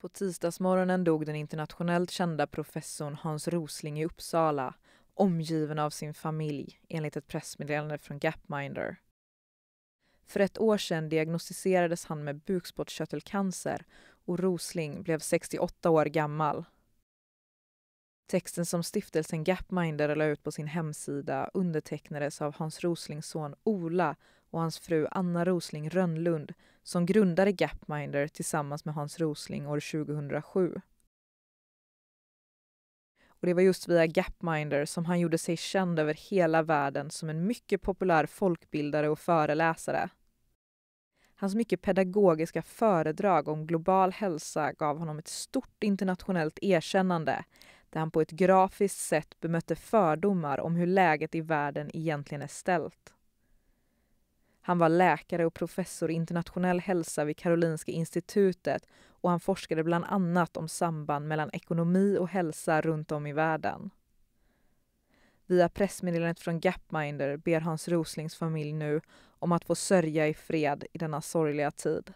På tisdagsmorgonen dog den internationellt kända professorn Hans Rosling i Uppsala omgiven av sin familj, enligt ett pressmeddelande från Gapminder. För ett år sedan diagnostiserades han med bukspottkörtelcancer och Rosling blev 68 år gammal. Texten som stiftelsen Gapminder la ut på sin hemsida undertecknades av Hans Roslings son Ola och hans fru Anna Rosling Rönnlund som grundade Gapminder tillsammans med Hans Rosling år 2007. Och det var just via Gapminder som han gjorde sig känd över hela världen som en mycket populär folkbildare och föreläsare. Hans mycket pedagogiska föredrag om global hälsa gav honom ett stort internationellt erkännande där han på ett grafiskt sätt bemötte fördomar om hur läget i världen egentligen är ställt. Han var läkare och professor i internationell hälsa vid Karolinska institutet och han forskade bland annat om samband mellan ekonomi och hälsa runt om i världen. Via pressmeddelandet från Gapminder ber Hans Roslings familj nu om att få sörja i fred i denna sorgliga tid.